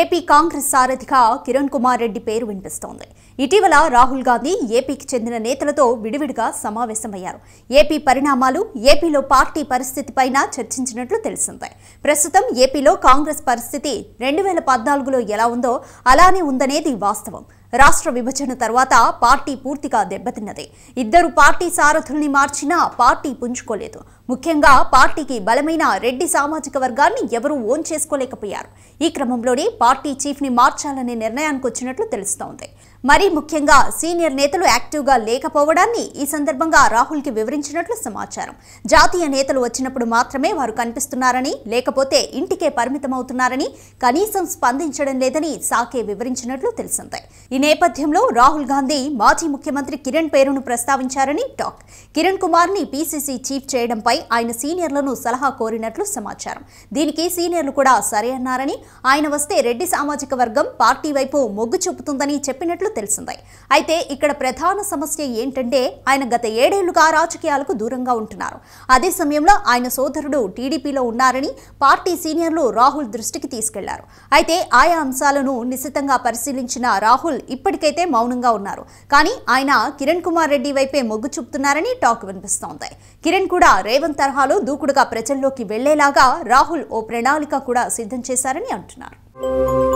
AP Congress సారథిగా కిరణ్ కుమార్ రెడ్డి పేరు వినిపిస్తోంది ఇటీవల రాహుల్ గాంధీ ఏపీకి చెందిన నేతలతో విడివిడిగా సమావేశమయ్యారు ఏపీ పరిణామాలు ఏపీలో పార్టీ పరిస్థితిపైన చర్చించినట్లు తెలిసిందే ప్రస్తుతం ఏపీలో కాంగ్రెస్ పరిస్థితి రెండు వేల పద్నాలుగులో ఎలా ఉందో అలానే ఉందనేది వాస్తవం రాష్ట్ర విభజన తర్వాత పార్టీ పూర్తిగా దెబ్బతిన్నది ఇద్దరు పార్టీ సారథుల్ని మార్చినా పార్టీ పుంజుకోలేదు ముఖ్యంగా పార్టీకి బలమైన రెడ్డి సామాజిక వర్గాన్ని ఎవరూ ఓన్ చేసుకోలేకపోయారు ఈ క్రమంలోనే పార్టీ చీఫ్ని మార్చాలనే నిర్ణయానికి వచ్చినట్లు తెలుస్తోంది మరీ ముఖ్యంగా సీనియర్ నేతలు యాక్టివ్గా లేకపోవడాన్ని ఈ సందర్భంగా రాహుల్కి వివరించినట్లు సమాచారం జాతీయ నేతలు వచ్చినప్పుడు మాత్రమే వారు కనిపిస్తున్నారని లేకపోతే ఇంటికే పరిమితమవుతున్నారని కనీసం స్పందించడం లేదని సాకే వివరించినట్లు తెలిసింది ఈ నేపథ్యంలో రాహుల్ గాంధీ మాజీ ముఖ్యమంత్రి కిరణ్ పేరును ప్రస్తావించారని టాక్ కిరణ్ కుమార్ ని పీసీసీ చీఫ్ చేయడంపై ఆయన సీనియర్లను సలహా కోరినట్లు సమాచారం దీనికి సీనియర్లు కూడా సరే అన్నారని ఆయన వస్తే రెడ్డి సామాజిక వర్గం పార్టీ వైపు మొగ్గు చూపుతుందని చెప్పినట్లు విషయాలు తెలిసిందే అయితే ఇక్కడ ప్రధాన సమస్య ఏంటంటే ఆయన గత ఏడేళ్లుగా రాజకీయాలకు దూరంగా ఉంటున్నారు అదే సమయంలో ఆయన సోదరుడు టీడీపీలో ఉన్నారని పార్టీ సీనియర్లు రాహుల్ దృష్టికి తీసుకెళ్లారు అయితే ఆయా అంశాలను నిశితంగా పరిశీలించిన రాహుల్ ఇప్పటికైతే మౌనంగా ఉన్నారు కానీ ఆయన కిరణ్ కుమార్ రెడ్డి వైపే మొగ్గు చూపుతున్నారని టాక్ వినిపిస్తోంది కిరణ్ కూడా రేవంత్ తరహాలో దూకుడుగా ప్రజల్లోకి వెళ్లేలాగా రాహుల్ ఓ ప్రణాళిక కూడా సిద్ధం చేశారని అంటున్నారు